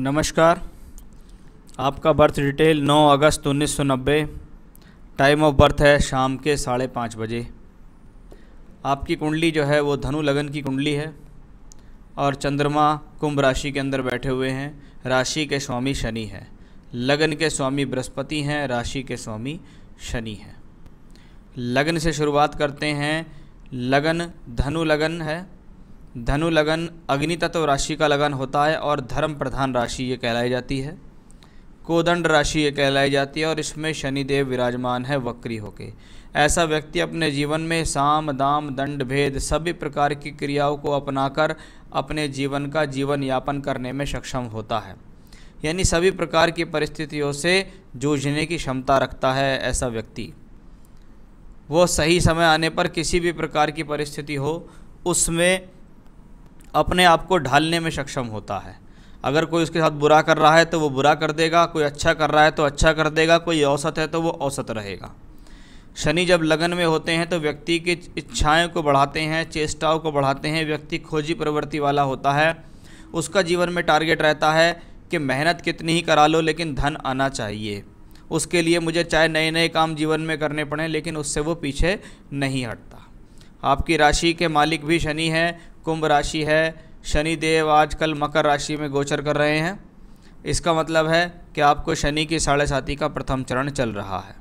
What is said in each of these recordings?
नमस्कार आपका birth detail 9 अगस्त 1990 टाइम ऑफ बर्थ है शाम के साढ़े पाँच बजे आपकी कुंडली जो है वो धनु लगन की कुंडली है और चंद्रमा कुंभ राशि के अंदर बैठे हुए हैं राशि के स्वामी शनि है लगन के स्वामी बृहस्पति हैं राशि के स्वामी शनि हैं लगन से शुरुआत करते हैं लगन धनु लगन है धनु लगन अग्नि तत्व राशि का लगन होता है और धर्म प्रधान राशि ये कहलाई जाती है कोदंड राशि ये कहलाई जाती है और इसमें शनिदेव विराजमान है वक्री होके ऐसा व्यक्ति अपने जीवन में साम दाम दंड भेद सभी प्रकार की क्रियाओं को अपनाकर अपने जीवन का जीवन यापन करने में सक्षम होता है यानी सभी प्रकार की परिस्थितियों से जूझने की क्षमता रखता है ऐसा व्यक्ति वो सही समय आने पर किसी भी प्रकार की परिस्थिति हो उसमें अपने आप को ढालने में सक्षम होता है अगर कोई उसके साथ बुरा कर रहा है तो वो बुरा कर देगा कोई अच्छा कर रहा है तो अच्छा कर देगा कोई औसत है तो वो औसत रहेगा शनि जब लगन में होते हैं तो व्यक्ति की इच्छाएं को बढ़ाते हैं चेष्टाओं को बढ़ाते हैं व्यक्ति खोजी प्रवृत्ति वाला होता है उसका जीवन में टारगेट रहता है कि मेहनत कितनी ही करा लो लेकिन धन आना चाहिए उसके लिए मुझे चाहे नए नए काम जीवन में करने पड़ें लेकिन उससे वो पीछे नहीं हटता आपकी राशि के मालिक भी शनि हैं कुंभ राशि है शनि देव आजकल मकर राशि में गोचर कर रहे हैं इसका मतलब है कि आपको शनि की साढ़े साथी का प्रथम चरण चल रहा है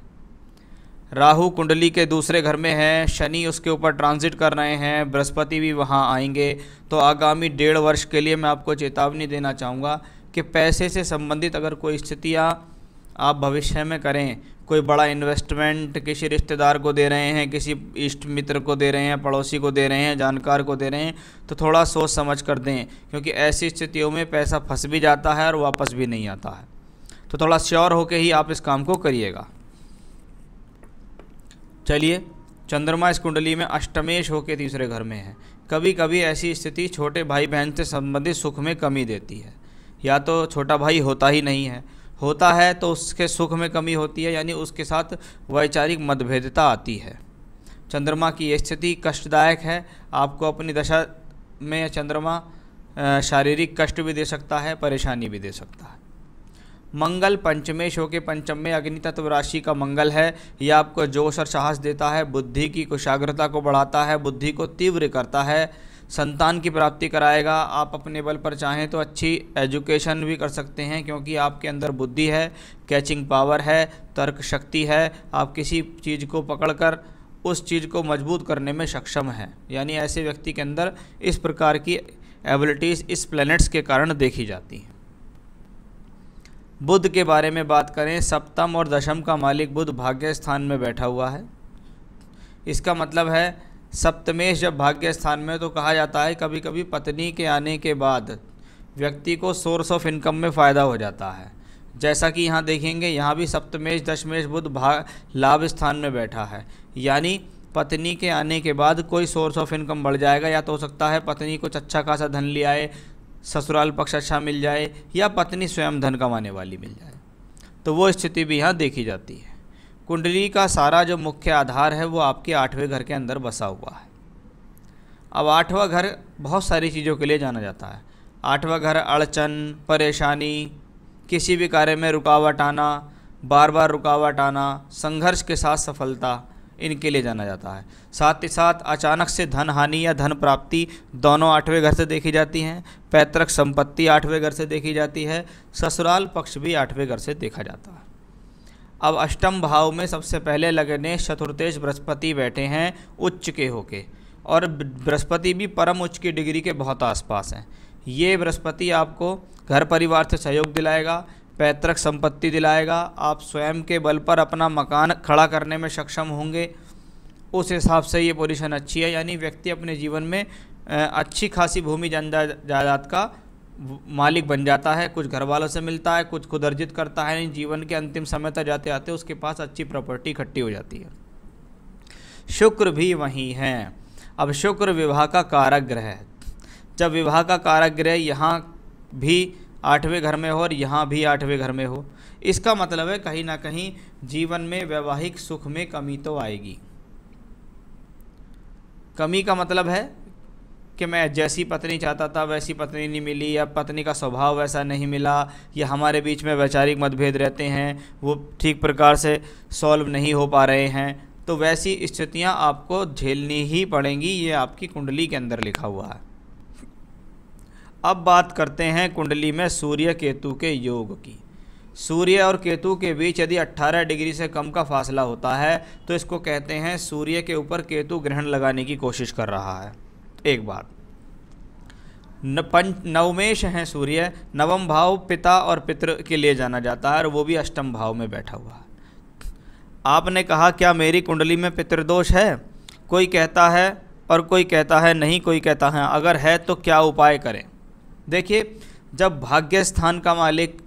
राहु कुंडली के दूसरे घर में है शनि उसके ऊपर ट्रांजिट कर रहे हैं बृहस्पति भी वहाँ आएंगे तो आगामी डेढ़ वर्ष के लिए मैं आपको चेतावनी देना चाहूँगा कि पैसे से संबंधित अगर कोई स्थितियाँ आप भविष्य में करें कोई बड़ा इन्वेस्टमेंट किसी रिश्तेदार को दे रहे हैं किसी इष्ट मित्र को दे रहे हैं पड़ोसी को दे रहे हैं जानकार को दे रहे हैं तो थोड़ा सोच समझ कर दें क्योंकि ऐसी स्थितियों में पैसा फंस भी जाता है और वापस भी नहीं आता है तो थोड़ा श्योर होकर ही आप इस काम को करिएगा चलिए चंद्रमा इस कुंडली में अष्टमेश होकर तीसरे घर में है कभी कभी ऐसी स्थिति छोटे भाई बहन से संबंधित सुख में कमी देती है या तो छोटा भाई होता ही नहीं है होता है तो उसके सुख में कमी होती है यानी उसके साथ वैचारिक मतभेदता आती है चंद्रमा की स्थिति कष्टदायक है आपको अपनी दशा में चंद्रमा शारीरिक कष्ट भी दे सकता है परेशानी भी दे सकता है मंगल पंचमेश होकर पंचम में अग्नि तत्व राशि का मंगल है यह आपको जोश और साहस देता है बुद्धि की कुशाग्रता को बढ़ाता है बुद्धि को तीव्र करता है संतान की प्राप्ति कराएगा आप अपने बल पर चाहें तो अच्छी एजुकेशन भी कर सकते हैं क्योंकि आपके अंदर बुद्धि है कैचिंग पावर है तर्क शक्ति है आप किसी चीज़ को पकड़कर उस चीज़ को मजबूत करने में सक्षम है यानी ऐसे व्यक्ति के अंदर इस प्रकार की एबिलिटीज़ इस प्लैनेट्स के कारण देखी जाती हैं बुद्ध के बारे में बात करें सप्तम और दशम का मालिक बुद्ध भाग्य स्थान में बैठा हुआ है इसका मतलब है सप्तमेश जब भाग्य स्थान में तो कहा जाता है कभी कभी पत्नी के आने के बाद व्यक्ति को सोर्स ऑफ इनकम में फ़ायदा हो जाता है जैसा कि यहाँ देखेंगे यहाँ भी सप्तमेश दशमेश बुद्ध भाग लाभ स्थान में बैठा है यानी पत्नी के आने के बाद कोई सोर्स ऑफ इनकम बढ़ जाएगा या तो हो सकता है पत्नी कुछ अच्छा खासा धन ले आए ससुराल पक्ष अच्छा मिल जाए या पत्नी स्वयं धन कमाने वाली मिल जाए तो वो स्थिति भी यहाँ देखी जाती है कुंडली का सारा जो मुख्य आधार है वो आपके आठवें घर के अंदर बसा हुआ है अब आठवां घर बहुत सारी चीज़ों के लिए जाना जाता है आठवां घर अड़चन परेशानी किसी भी कार्य में रुकावट आना बार बार रुकावट आना संघर्ष के साथ सफलता इनके लिए जाना जाता है साथ ही साथ अचानक से धन हानि या धन प्राप्ति दोनों आठवें घर से देखी जाती हैं पैतृक संपत्ति आठवें घर से देखी जाती है ससुराल पक्ष भी आठवें घर से देखा जाता है अब अष्टम भाव में सबसे पहले लगने चतुर्थेश बृहस्पति बैठे हैं उच्च के होके और बृहस्पति भी परम उच्च की डिग्री के बहुत आसपास हैं ये बृहस्पति आपको घर परिवार से सहयोग दिलाएगा पैतृक संपत्ति दिलाएगा आप स्वयं के बल पर अपना मकान खड़ा करने में सक्षम होंगे उस हिसाब से ये पोजिशन अच्छी है यानी व्यक्ति अपने जीवन में अच्छी खासी भूमि जायदाद का मालिक बन जाता है कुछ घर वालों से मिलता है कुछ खुद अर्जित करता है जीवन के अंतिम समय तक जाते आते उसके पास अच्छी प्रॉपर्टी इकट्ठी हो जाती है शुक्र भी वहीं हैं अब शुक्र विवाह का कारक ग्रह है जब विवाह का कारक ग्रह यहाँ भी आठवें घर में हो और यहाँ भी आठवें घर में हो इसका मतलब है कहीं ना कहीं जीवन में वैवाहिक सुख में कमी तो आएगी कमी का मतलब है कि मैं जैसी पत्नी चाहता था वैसी पत्नी नहीं मिली या पत्नी का स्वभाव वैसा नहीं मिला या हमारे बीच में वैचारिक मतभेद रहते हैं वो ठीक प्रकार से सॉल्व नहीं हो पा रहे हैं तो वैसी स्थितियाँ आपको झेलनी ही पड़ेंगी ये आपकी कुंडली के अंदर लिखा हुआ है अब बात करते हैं कुंडली में सूर्य केतु के योग की सूर्य और केतु के बीच यदि 18 डिग्री से कम का फासला होता है तो इसको कहते हैं सूर्य के ऊपर केतु ग्रहण लगाने की कोशिश कर रहा है एक बार न पंच नवमेश हैं सूर्य नवम भाव पिता और पितृ के लिए जाना जाता है और वो भी अष्टम भाव में बैठा हुआ है आपने कहा क्या मेरी कुंडली में पितृदोष है कोई कहता है और कोई कहता है नहीं कोई कहता है अगर है तो क्या उपाय करें देखिए जब भाग्य स्थान का मालिक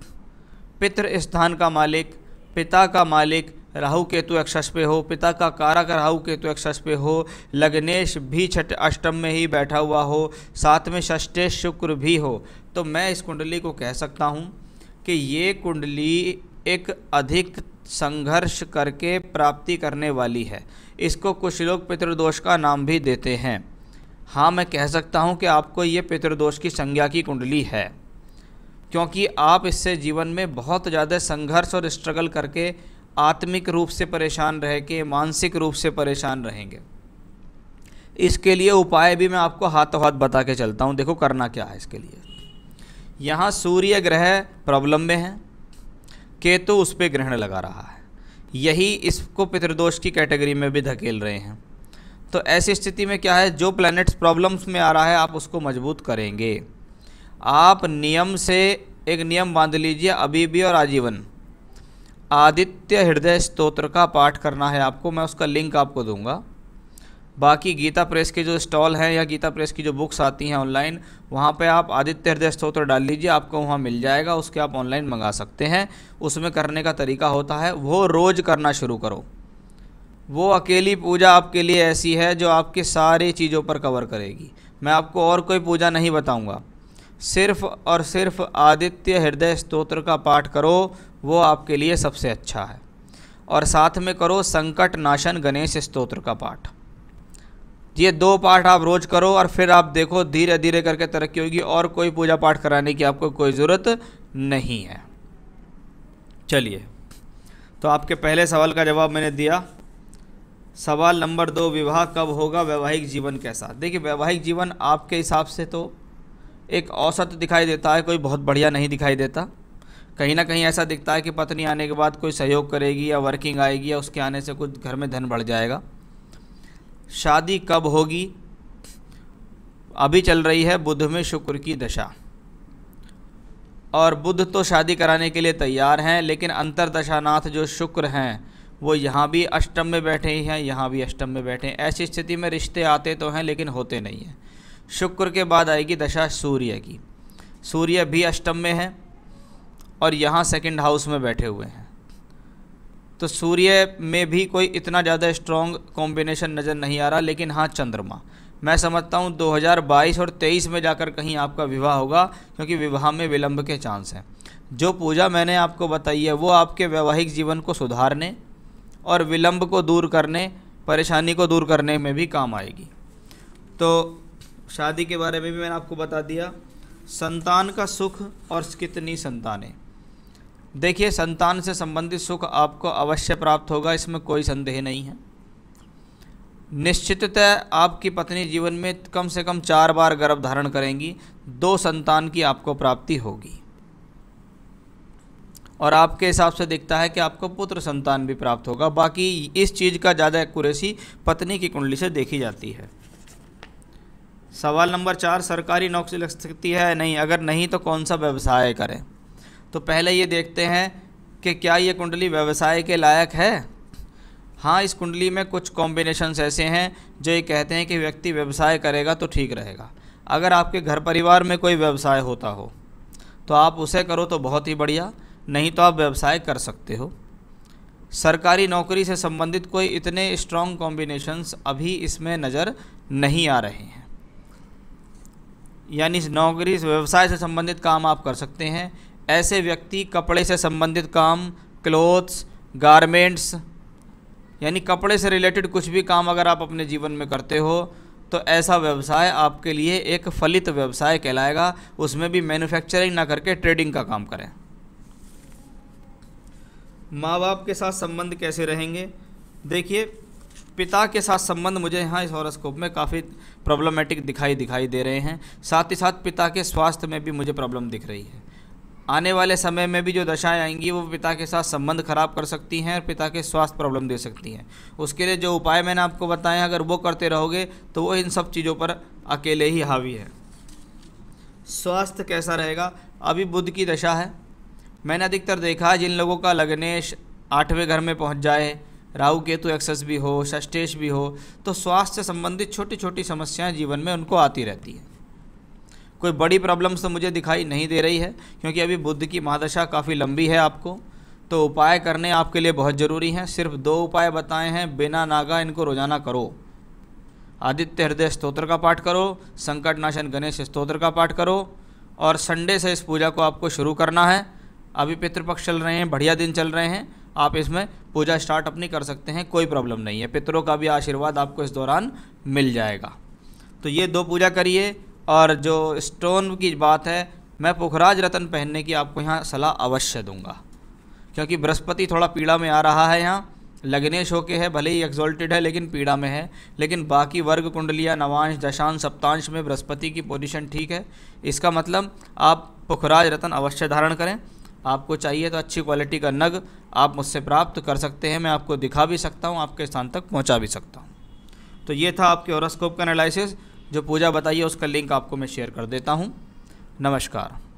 पितृ स्थान का मालिक पिता का मालिक राहु केतु एक्सस पे हो पिता का कारक राहु केतु एक्सस पे हो लग्नेश भी छठ अष्टम में ही बैठा हुआ हो साथ में षष्ठे शुक्र भी हो तो मैं इस कुंडली को कह सकता हूँ कि ये कुंडली एक अधिक संघर्ष करके प्राप्ति करने वाली है इसको कुछ लोग पितृदोष का नाम भी देते हैं हाँ मैं कह सकता हूँ कि आपको ये पितृदोष की संज्ञा की कुंडली है क्योंकि आप इससे जीवन में बहुत ज़्यादा संघर्ष और स्ट्रगल करके आत्मिक रूप से परेशान रह के मानसिक रूप से परेशान रहेंगे इसके लिए उपाय भी मैं आपको हाथों हाथ बता के चलता हूँ देखो करना क्या है इसके लिए यहाँ सूर्य ग्रह प्रॉब्लम में है केतु उस पर ग्रहण लगा रहा है यही इसको पितृदोष की कैटेगरी में भी धकेल रहे हैं तो ऐसी स्थिति में क्या है जो प्लैनेट्स प्रॉब्लम्स में आ रहा है आप उसको मजबूत करेंगे आप नियम से एक नियम बांध लीजिए अभी भी और आजीवन आदित्य हृदय स्तोत्र का पाठ करना है आपको मैं उसका लिंक आपको दूंगा बाकी गीता प्रेस के जो स्टॉल हैं या गीता प्रेस की जो बुक्स आती हैं ऑनलाइन वहाँ पे आप आदित्य हृदय स्त्रोत्र डाल लीजिए आपको वहाँ मिल जाएगा उसके आप ऑनलाइन मंगा सकते हैं उसमें करने का तरीका होता है वो रोज़ करना शुरू करो वो अकेली पूजा आपके लिए ऐसी है जो आपके सारी चीज़ों पर कवर करेगी मैं आपको और कोई पूजा नहीं बताऊँगा सिर्फ और सिर्फ आदित्य हृदय स्तोत्र का पाठ करो वो आपके लिए सबसे अच्छा है और साथ में करो संकट नाशन गणेश स्तोत्र का पाठ ये दो पाठ आप रोज़ करो और फिर आप देखो धीरे धीरे करके तरक्की होगी और कोई पूजा पाठ कराने की आपको कोई ज़रूरत नहीं है चलिए तो आपके पहले सवाल का जवाब मैंने दिया सवाल नंबर दो विवाह कब होगा वैवाहिक जीवन कैसा देखिए वैवाहिक जीवन आपके हिसाब से तो एक औसत दिखाई देता है कोई बहुत बढ़िया नहीं दिखाई देता कहीं ना कहीं ऐसा दिखता है कि पत्नी आने के बाद कोई सहयोग करेगी या वर्किंग आएगी या उसके आने से कुछ घर में धन बढ़ जाएगा शादी कब होगी अभी चल रही है बुध में शुक्र की दशा और बुध तो शादी कराने के लिए तैयार हैं लेकिन अंतरदशानाथ जो शुक्र हैं वो यहाँ भी अष्टम में बैठे ही हैं यहाँ भी अष्टम में बैठे हैं ऐसी स्थिति में रिश्ते आते तो हैं लेकिन होते नहीं हैं शुक्र के बाद आएगी दशा सूर्य की सूर्य भी अष्टम में है और यहाँ सेकंड हाउस में बैठे हुए हैं तो सूर्य में भी कोई इतना ज़्यादा स्ट्रॉन्ग कॉम्बिनेशन नज़र नहीं आ रहा लेकिन हाँ चंद्रमा मैं समझता हूँ 2022 और 23 में जाकर कहीं आपका विवाह होगा क्योंकि विवाह में विलंब के चांस हैं जो पूजा मैंने आपको बताई है वो आपके वैवाहिक जीवन को सुधारने और विलंब को दूर करने परेशानी को दूर करने में भी काम आएगी तो शादी के बारे में भी मैंने आपको बता दिया संतान का सुख और कितनी संतानें देखिए संतान से संबंधित सुख आपको अवश्य प्राप्त होगा इसमें कोई संदेह नहीं है निश्चिततः आपकी पत्नी जीवन में कम से कम चार बार गर्भ धारण करेंगी दो संतान की आपको प्राप्ति होगी और आपके हिसाब से दिखता है कि आपको पुत्र संतान भी प्राप्त होगा बाकी इस चीज़ का ज़्यादा एक्यूरेसी पत्नी की कुंडली से देखी जाती है सवाल नंबर चार सरकारी नौकरी लग सकती है नहीं अगर नहीं तो कौन सा व्यवसाय करें तो पहले ये देखते हैं कि क्या ये कुंडली व्यवसाय के लायक है हाँ इस कुंडली में कुछ कॉम्बिनेशन ऐसे हैं जो ये कहते हैं कि व्यक्ति व्यवसाय करेगा तो ठीक रहेगा अगर आपके घर परिवार में कोई व्यवसाय होता हो तो आप उसे करो तो बहुत ही बढ़िया नहीं तो आप व्यवसाय कर सकते हो सरकारी नौकरी से संबंधित कोई इतने स्ट्रॉन्ग कॉम्बिनेशंस अभी इसमें नज़र नहीं आ रहे हैं यानी नौकरी व्यवसाय से संबंधित काम आप कर सकते हैं ऐसे व्यक्ति कपड़े से संबंधित काम क्लोथ्स गारमेंट्स यानी कपड़े से रिलेटेड कुछ भी काम अगर आप अपने जीवन में करते हो तो ऐसा व्यवसाय आपके लिए एक फलित व्यवसाय कहलाएगा उसमें भी मैन्युफैक्चरिंग ना करके ट्रेडिंग का काम करें माँ बाप के साथ संबंध कैसे रहेंगे देखिए पिता के साथ संबंध मुझे यहाँ इस हॉरोस्कोप में काफ़ी प्रॉब्लमेटिक दिखाई दिखाई दे रहे हैं साथ ही साथ पिता के स्वास्थ्य में भी मुझे प्रॉब्लम दिख रही है आने वाले समय में भी जो दशाएं आएंगी वो पिता के साथ संबंध खराब कर सकती हैं और पिता के स्वास्थ्य प्रॉब्लम दे सकती हैं उसके लिए जो उपाय मैंने आपको बताए अगर वो करते रहोगे तो वो इन सब चीज़ों पर अकेले ही हावी है स्वास्थ्य कैसा रहेगा अभी बुद्ध की दशा है मैंने अधिकतर देखा जिन लोगों का लग्नेश आठवें घर में पहुंच जाए राहु केतु एक्सेस भी हो षष्टेश भी हो तो स्वास्थ्य से संबंधित छोटी छोटी समस्याएं जीवन में उनको आती रहती हैं कोई बड़ी प्रॉब्लम्स तो मुझे दिखाई नहीं दे रही है क्योंकि अभी बुद्ध की महादशा काफ़ी लंबी है आपको तो उपाय करने आपके लिए बहुत ज़रूरी हैं सिर्फ दो उपाय बताए हैं बिना नागा इनको रोजाना करो आदित्य हृदय स्त्रोत्र का पाठ करो संकट नाशन गणेश स्त्रोत्र का पाठ करो और संडे से इस पूजा को आपको शुरू करना है अभी पितृपक्ष चल रहे हैं बढ़िया दिन चल रहे हैं आप इसमें पूजा स्टार्ट अपनी कर सकते हैं कोई प्रॉब्लम नहीं है पितरों का भी आशीर्वाद आपको इस दौरान मिल जाएगा तो ये दो पूजा करिए और जो स्टोन की बात है मैं पुखराज रतन पहनने की आपको यहाँ सलाह अवश्य दूंगा क्योंकि बृहस्पति थोड़ा पीड़ा में आ रहा है यहाँ लग्नेश होके है भले ही एक्सोल्टेड है लेकिन पीड़ा में है लेकिन बाकी वर्ग कुंडलियाँ नवांश दशांश सप्तांश में बृहस्पति की पोजिशन ठीक है इसका मतलब आप पुखराज रतन अवश्य धारण करें आपको चाहिए तो अच्छी क्वालिटी का नग आप मुझसे प्राप्त कर सकते हैं मैं आपको दिखा भी सकता हूँ आपके स्थान तक पहुँचा भी सकता हूँ तो ये था आपके ओरस्कोप का एनालिसिस जो पूजा बताइए उसका लिंक आपको मैं शेयर कर देता हूँ नमस्कार